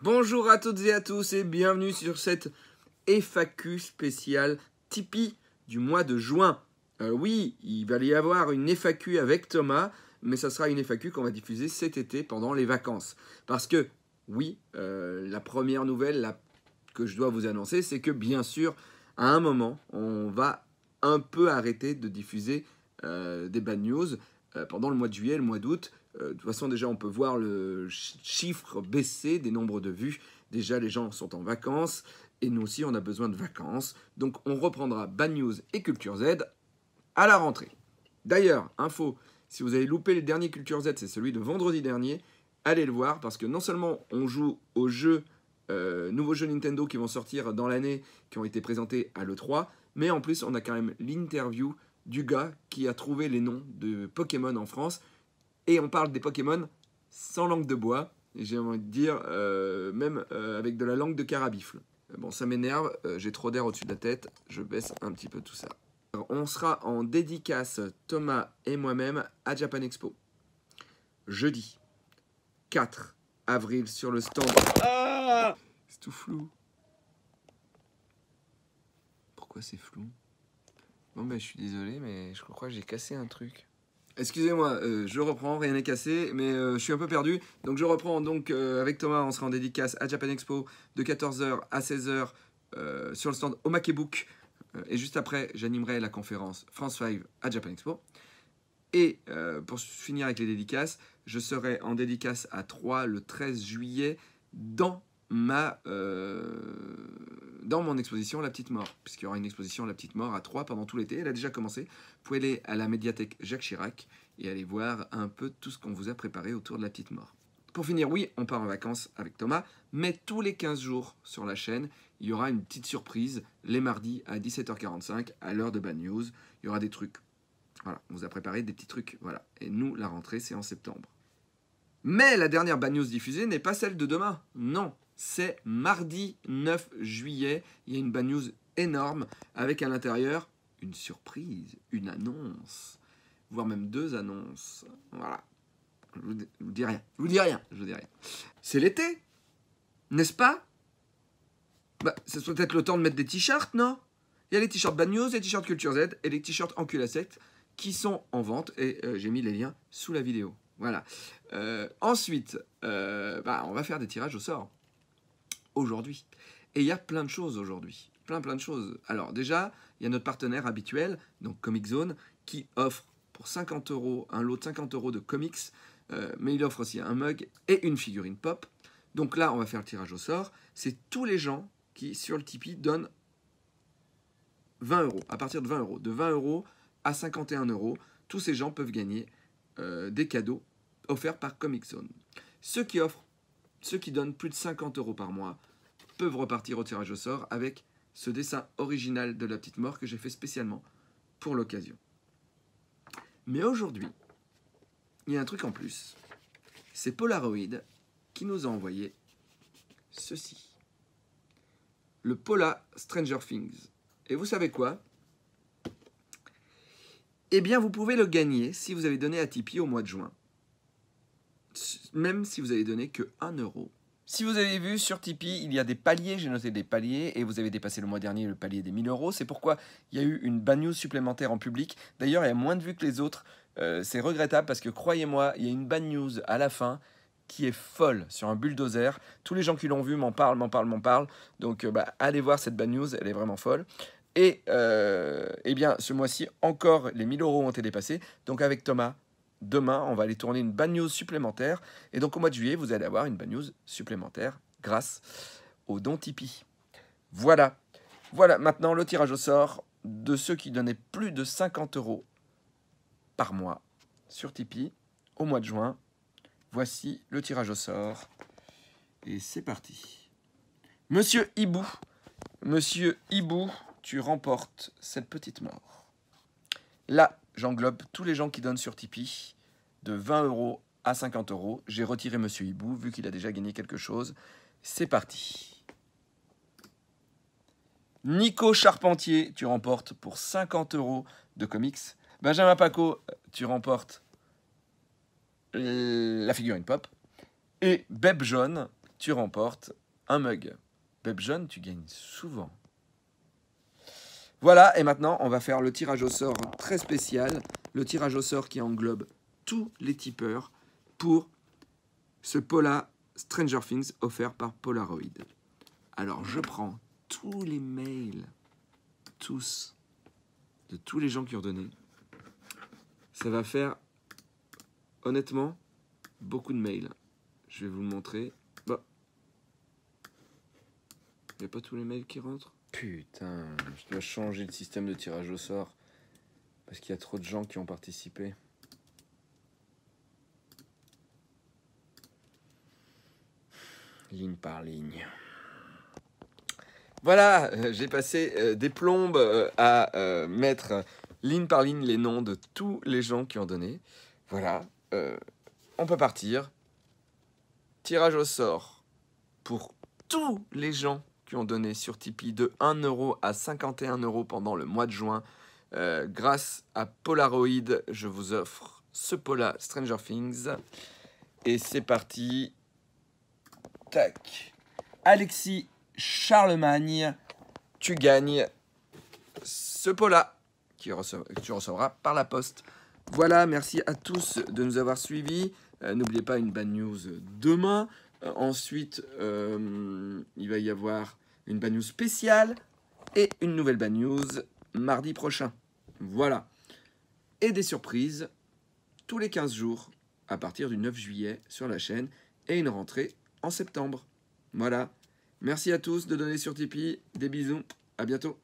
Bonjour à toutes et à tous et bienvenue sur cette FAQ spéciale Tipeee du mois de juin. Euh, oui, il va y avoir une FAQ avec Thomas, mais ça sera une FAQ qu'on va diffuser cet été pendant les vacances. Parce que, oui, euh, la première nouvelle que je dois vous annoncer, c'est que bien sûr, à un moment, on va un peu arrêter de diffuser euh, des bad news euh, pendant le mois de juillet, le mois d'août. Euh, de toute façon, déjà, on peut voir le chiffre baisser des nombres de vues. Déjà, les gens sont en vacances et nous aussi, on a besoin de vacances. Donc, on reprendra Bad News et Culture Z à la rentrée. D'ailleurs, info, si vous avez loupé le dernier Culture Z, c'est celui de vendredi dernier, allez le voir parce que non seulement on joue aux jeux, euh, nouveaux jeux Nintendo qui vont sortir dans l'année, qui ont été présentés à l'E3, mais en plus, on a quand même l'interview du gars qui a trouvé les noms de Pokémon en France. Et on parle des Pokémon sans langue de bois, j'ai envie de dire, euh, même euh, avec de la langue de carabifle. Bon, ça m'énerve, euh, j'ai trop d'air au-dessus de la tête, je baisse un petit peu tout ça. on sera en dédicace, Thomas et moi-même, à Japan Expo. Jeudi 4 avril sur le stand. Ah c'est tout flou. Pourquoi c'est flou Bon ben je suis désolé mais je crois que j'ai cassé un truc. Excusez-moi, euh, je reprends, rien n'est cassé, mais euh, je suis un peu perdu. Donc je reprends, donc euh, avec Thomas, on sera en dédicace à Japan Expo de 14h à 16h sur le stand Omakebook. et juste après, j'animerai la conférence France 5 à Japan Expo. Et pour finir avec les dédicaces, je serai en dédicace à 3 le 13 juillet dans ma dans mon exposition La Petite Mort, puisqu'il y aura une exposition La Petite Mort à 3 pendant tout l'été. Elle a déjà commencé. Vous pouvez aller à la médiathèque Jacques Chirac et aller voir un peu tout ce qu'on vous a préparé autour de La Petite Mort. Pour finir, oui, on part en vacances avec Thomas, mais tous les 15 jours sur la chaîne, il y aura une petite surprise les mardis à 17h45 à l'heure de Bad News. Il y aura des trucs. Voilà, on vous a préparé des petits trucs. Voilà. Et nous, la rentrée, c'est en septembre. Mais la dernière Bad News diffusée n'est pas celle de demain. Non, c'est mardi 9 juillet. Il y a une bad news énorme avec à l'intérieur une surprise, une annonce, voire même deux annonces. Voilà. Je vous, dis, rien. Je vous dis rien. Je vous dis rien. C'est l'été, n'est-ce pas Bah, serait peut-être le temps de mettre des t-shirts, non Il y a les t-shirts Bad News, les t-shirts Culture Z et les t-shirts en qui sont en vente et euh, j'ai mis les liens sous la vidéo. Voilà. Euh, ensuite, euh, bah, on va faire des tirages au sort aujourd'hui. Et il y a plein de choses aujourd'hui. Plein, plein de choses. Alors, déjà, il y a notre partenaire habituel, donc Comic Zone, qui offre pour 50 euros un lot de 50 euros de comics, euh, mais il offre aussi un mug et une figurine pop. Donc là, on va faire le tirage au sort. C'est tous les gens qui, sur le Tipeee, donnent 20 euros, à partir de 20 euros. De 20 euros à 51 euros, tous ces gens peuvent gagner euh, des cadeaux offerts par Comic Zone. Ceux qui offrent, ceux qui donnent plus de 50 euros par mois, peuvent repartir au tirage au sort avec ce dessin original de la petite mort que j'ai fait spécialement pour l'occasion. Mais aujourd'hui, il y a un truc en plus. C'est Polaroid qui nous a envoyé ceci. Le Pola Stranger Things. Et vous savez quoi Eh bien, vous pouvez le gagner si vous avez donné à Tipeee au mois de juin. Même si vous avez donné que 1 euro si vous avez vu sur Tipeee, il y a des paliers, j'ai noté des paliers, et vous avez dépassé le mois dernier le palier des 1000 euros. C'est pourquoi il y a eu une bad news supplémentaire en public. D'ailleurs, il y a moins de vues que les autres. Euh, c'est regrettable parce que croyez-moi, il y a une bad news à la fin qui est folle sur un bulldozer. Tous les gens qui l'ont vu m'en parlent, m'en parlent, m'en parlent. Donc euh, bah, allez voir cette bad news, elle est vraiment folle. Et euh, eh bien, ce mois-ci, encore les 1000 euros ont été dépassés. Donc avec Thomas, demain, on va aller tourner une bad supplémentaire. Et donc au mois de juillet, vous allez avoir une bad news supplémentaire grâce au don Tipeee. Voilà. Voilà, maintenant le tirage au sort de ceux qui donnaient plus de 50 euros par mois sur Tipeee au mois de juin. Voici le tirage au sort. Et c'est parti. Monsieur Hibou, Monsieur Hibou, tu remportes cette petite mort. La J'englobe tous les gens qui donnent sur Tipeee, de 20 euros à 50 euros. J'ai retiré Monsieur Hibou, vu qu'il a déjà gagné quelque chose. C'est parti. Nico Charpentier, tu remportes pour 50 euros de comics. Benjamin Paco, tu remportes la figurine pop. Et Beb Jaune, tu remportes un mug. Beb Jaune, tu gagnes souvent. Voilà, et maintenant, on va faire le tirage au sort très spécial, le tirage au sort qui englobe tous les tipeurs pour ce Pola Stranger Things offert par Polaroid. Alors, je prends tous les mails, tous, de tous les gens qui ont donné. Ça va faire, honnêtement, beaucoup de mails. Je vais vous montrer n'y a pas tous les mails qui rentrent Putain, je dois changer le système de tirage au sort. Parce qu'il y a trop de gens qui ont participé. Ligne par ligne. Voilà, euh, j'ai passé euh, des plombes euh, à mettre ligne par ligne les noms de tous les gens qui ont donné. Voilà, on peut partir. Tirage au sort pour tous les gens qui ont donné sur Tipeee de 1 euro à 51 euros pendant le mois de juin. Euh, grâce à Polaroid, je vous offre ce Pola Stranger Things. Et c'est parti. Tac. Alexis Charlemagne, tu gagnes ce Pola que tu recevras par la poste. Voilà, merci à tous de nous avoir suivis. Euh, n'oubliez pas une bad news demain. Euh, ensuite, euh, il va y avoir une bad news spéciale et une nouvelle bad news mardi prochain. Voilà. Et des surprises tous les 15 jours à partir du 9 juillet sur la chaîne et une rentrée en septembre. Voilà. Merci à tous de donner sur Tipeee. Des bisous. À bientôt.